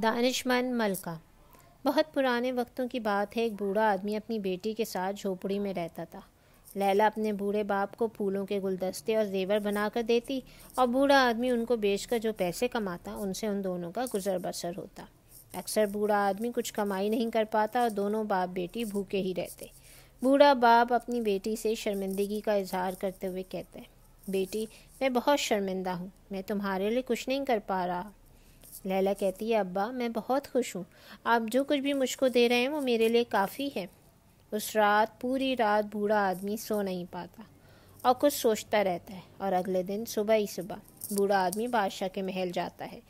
दानिशमंद मलका बहुत पुराने वक्तों की बात है एक बूढ़ा आदमी अपनी बेटी के साथ झोपड़ी में रहता था लैला अपने बूढ़े बाप को फूलों के गुलदस्ते और जेवर बनाकर देती और बूढ़ा आदमी उनको बेचकर जो पैसे कमाता उनसे उन दोनों का गुजर बसर होता अक्सर बूढ़ा आदमी कुछ कमाई नहीं कर पाता और दोनों बाप बेटी भूखे ही रहते बूढ़ा बाप अपनी बेटी से शर्मिंदगी का इजहार करते हुए कहते हैं बेटी मैं बहुत शर्मिंदा हूँ मैं तुम्हारे लिए कुछ नहीं कर पा रहा लैला कहती है अब्बा मैं बहुत खुश हूँ आप जो कुछ भी मुझको दे रहे हैं वो मेरे लिए काफ़ी है उस रात पूरी रात बूढ़ा आदमी सो नहीं पाता और कुछ सोचता रहता है और अगले दिन सुबह ही सुबह बूढ़ा आदमी बादशाह के महल जाता है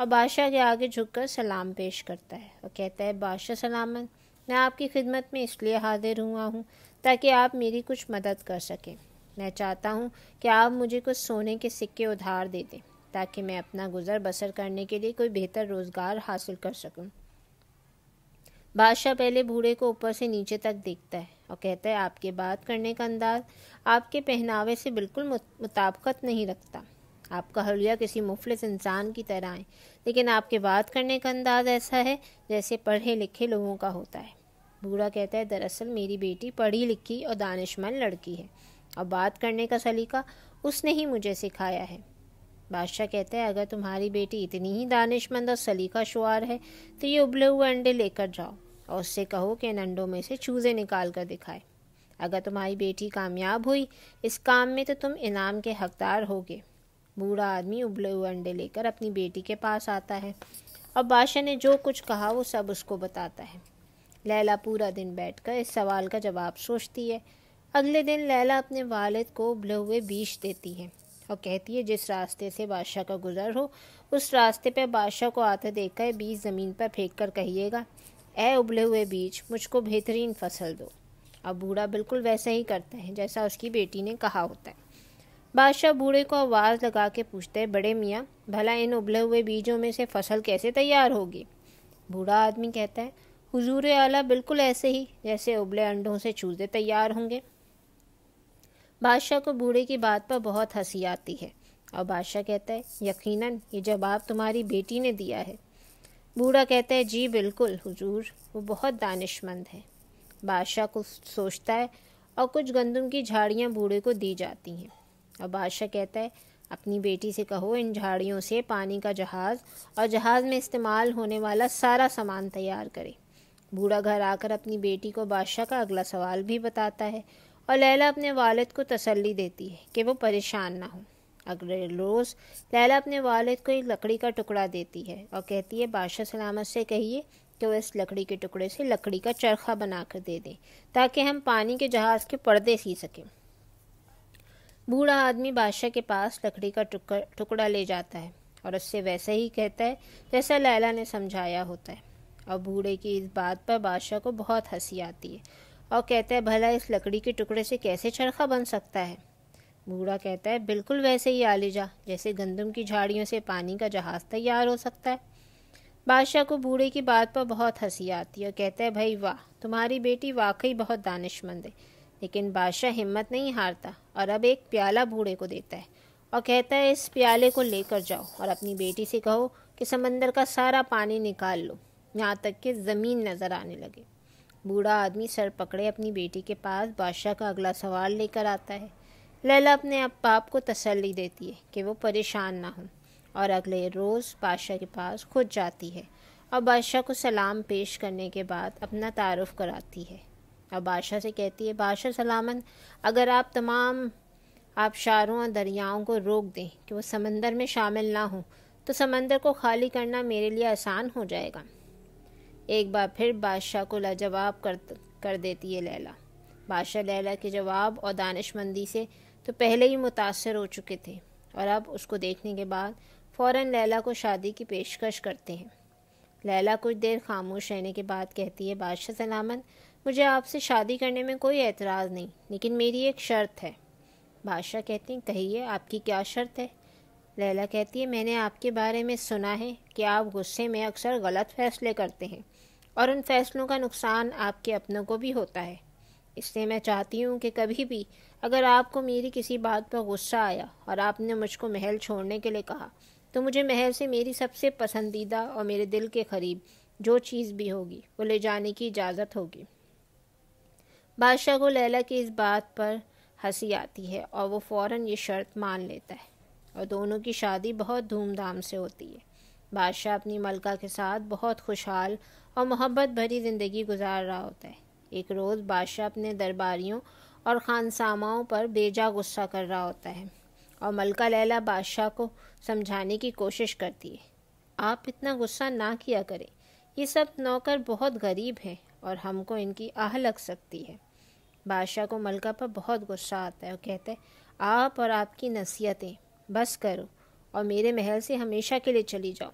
और बादशाह के आगे झुककर सलाम पेश करता है और कहता है बादशाह सलामत मैं आपकी खिदमत में इसलिए हाजिर हुआ हूँ ताकि आप मेरी कुछ मदद कर सकें मैं चाहता हूँ कि आप मुझे कुछ सोने के सिक्के उधार दे दें ताकि मैं अपना गुजर बसर करने के लिए कोई बेहतर रोज़गार हासिल कर सकूं। बादशाह पहले बूढ़े को ऊपर से नीचे तक देखता है और कहता है आपके बात करने का अंदाज आपके पहनावे से बिल्कुल मुताबकत नहीं रखता आपका हलिया किसी मुफलिस इंसान की तरह है लेकिन आपके बात करने का अंदाज ऐसा है जैसे पढ़े लिखे लोगों का होता है बूढ़ा कहता है दरअसल मेरी बेटी पढ़ी लिखी और दानिशमंद लड़की है और बात करने का सलीका उसने ही मुझे सिखाया है बादशाह कहते हैं अगर तुम्हारी बेटी इतनी ही दानिशमंद और सलीका शुआर है तो ये उबले हुए अंडे लेकर जाओ और उससे कहो कि इन अंडों में से चूज़े निकाल कर दिखाए अगर तुम्हारी बेटी कामयाब हुई इस काम में तो तुम इनाम के हकदार होगे बूढ़ा आदमी उबले हुए अंडे लेकर अपनी बेटी के पास आता है और बादशाह ने जो कुछ कहा वो सब उसको बताता है लैला पूरा दिन बैठकर इस सवाल का जवाब सोचती है अगले दिन लैला अपने वालिद को उबले हुए बीज देती है और कहती है जिस रास्ते से बादशाह का गुजर हो उस रास्ते पर बादशाह को आते देख कर बीज ज़मीन पर फेंक कर कहिएगा ए उबले हुए बीज मुझको बेहतरीन फसल दो अब बूढ़ा बिल्कुल वैसा ही करता है जैसा उसकी बेटी ने कहा होता है बादशाह बूढ़े को आवाज़ लगा के पूछते हैं बड़े मियाँ भला इन उबले हुए बीजों में से फसल कैसे तैयार होगी बूढ़ा आदमी कहता है हुजूर आला बिल्कुल ऐसे ही जैसे उबले अंडों से चूजे तैयार होंगे बादशाह को बूढ़े की बात पर बहुत हंसी आती है और बादशाह कहता है यकीनन ये जवाब तुम्हारी बेटी ने दिया है बूढ़ा कहता है जी बिल्कुल हुजूर वो बहुत दानिशमंद है बादशाह कुछ सोचता है और कुछ गंदम की झाड़ियाँ बूढ़े को दी जाती हैं और बादशाह कहता है अपनी बेटी से कहो इन झाड़ियों से पानी का जहाज़ और जहाज़ में इस्तेमाल होने वाला सारा सामान तैयार करे बूढ़ा घर आकर अपनी बेटी को बादशाह का अगला सवाल भी बताता है और लैला अपने वालिद को तसल्ली देती है कि वो परेशान ना हो अगले रोज़ लैला अपने वालिद को एक लकड़ी का टुकड़ा देती है और कहती है बादशाह सलामत से कहिए कि वो इस लकड़ी के टुकड़े से लकड़ी का चरखा बना कर दे दें ताकि हम पानी के जहाज़ के पर्दे सी सकें बूढ़ा आदमी बादशाह के पास लकड़ी का टुकड़ा ले जाता है और उससे वैसे ही कहता है जैसा लैला ने समझाया होता है और बूढ़े की इस बात पर बादशाह को बहुत हंसी आती है और कहता है भला इस लकड़ी के टुकड़े से कैसे चरखा बन सकता है बूढ़ा कहता है बिल्कुल वैसे ही आलिजा जैसे गंदम की झाड़ियों से पानी का जहाज तैयार हो सकता है बादशाह को बूढ़े की बात पर बहुत हंसी आती है और कहता है भाई वाह तुम्हारी बेटी वाकई बहुत दानिशमंद है लेकिन बादशाह हिम्मत नहीं हारता और अब एक प्याला बूढ़े को देता है और कहता है इस प्याले को लेकर जाओ और अपनी बेटी से कहो कि समंदर का सारा पानी निकाल लो यहाँ तक कि ज़मीन नज़र आने लगे बूढ़ा आदमी सर पकड़े अपनी बेटी के पास बादशाह का अगला सवाल लेकर आता है लैला अपने आप बाप को तसल्ली देती है कि वो परेशान ना हो और अगले रोज़ बादशाह के पास खुद जाती है और बादशाह को सलाम पेश करने के बाद अपना तारफ़ कराती है और बादशाह से कहती है बादशाह सलामत अगर आप तमाम आबशारों और दरियाओं को रोक दें कि वो समंदर में शामिल ना हो तो समंदर को खाली करना मेरे लिए आसान हो जाएगा एक बार फिर बादशाह को लाजवाब कर कर देती है लैला बादशाह लैला के जवाब और दानशमंदी से तो पहले ही मुतासर हो चुके थे और अब उसको देखने के बाद फ़ौर लैला को शादी की पेशकश करते हैं लैला कुछ देर खामोश रहने के बाद कहती है बादशाह सलामत मुझे आपसे शादी करने में कोई एतराज़ नहीं लेकिन मेरी एक शर्त है बादशाह कहती हैं कहिए आपकी क्या शर्त है लैला कहती है मैंने आपके बारे में सुना है कि आप गुस्से में अक्सर गलत फैसले करते हैं और उन फैसलों का नुकसान आपके अपनों को भी होता है इसलिए मैं चाहती हूँ कि कभी भी अगर आपको मेरी किसी बात पर गुस्सा आया और आपने मुझको महल छोड़ने के लिए कहा तो मुझे महल से मेरी सबसे पसंदीदा और मेरे दिल के करीब जो चीज़ भी होगी वो ले जाने की इजाज़त होगी बादशाह को लैला की इस बात पर हंसी आती है और वो फ़ौर ये शर्त मान लेता है और दोनों की शादी बहुत धूमधाम से होती है बादशाह अपनी मलका के साथ बहुत खुशहाल और मोहब्बत भरी ज़िंदगी गुजार रहा होता है एक रोज़ बादशाह अपने दरबारियों और खानसामाओं पर बेजा गुस्सा कर रहा होता है और मलका लैला बादशाह को समझाने की कोशिश करती है आप इतना गुस्सा ना किया करें ये सब नौकर बहुत गरीब हैं और हमको इनकी आह लग सकती है बादशाह को मलका पर बहुत गुस्सा आता है और कहते हैं आप और आपकी नसीहतें बस करो और मेरे महल से हमेशा के लिए चली जाओ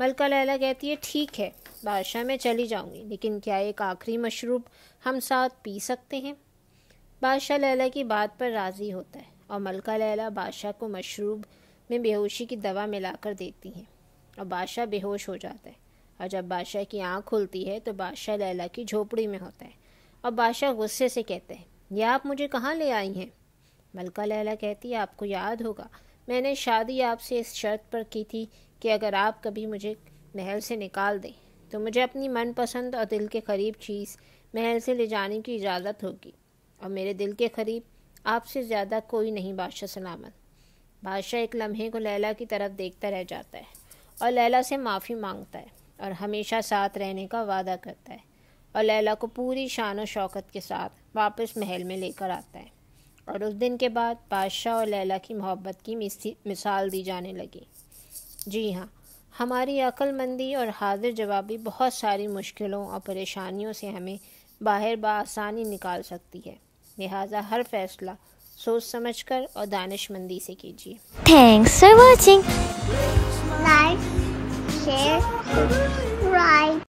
मलका लैला कहती है ठीक है बादशाह मैं चली जाऊंगी लेकिन क्या एक आखिरी मशरूब हम साथ पी सकते हैं बादशाह लैला की बात पर राज़ी होता है और मलका लैला बादशाह को मशरूब में बेहोशी की दवा मिलाकर देती हैं और बादशाह बेहोश हो जाता है और जब बादशाह की आँख खुलती है तो बादशाह लैला की झोपड़ी में होता है और बादशाह गुस्से से कहते हैं यह आप मुझे कहाँ ले आई हैं मलका लैला कहती है आपको याद होगा मैंने शादी आपसे इस शर्त पर की थी कि अगर आप कभी मुझे महल से निकाल दें तो मुझे अपनी मनपसंद और दिल के करीब चीज़ महल से ले जाने की इजाज़त होगी और मेरे दिल के करीब आपसे ज़्यादा कोई नहीं बादशाह सलामत बादशाह एक लम्हे को लैला की तरफ देखता रह जाता है और लैला से माफ़ी मांगता है और हमेशा साथ रहने का वादा करता है और लैला को पूरी शान और शौकत के साथ वापस महल में लेकर आता है और उस दिन के बाद बादशाह और लैला की मोहब्बत की मिसाल दी जाने लगी जी हाँ हमारी अक्लमंदी और हाजिर जवाबी बहुत सारी मुश्किलों और परेशानियों से हमें बाहर बसानी निकाल सकती है लिहाजा हर फैसला सोच समझ कर और दानिशमंदी से कीजिए थैंक्स फॉर वॉचिंग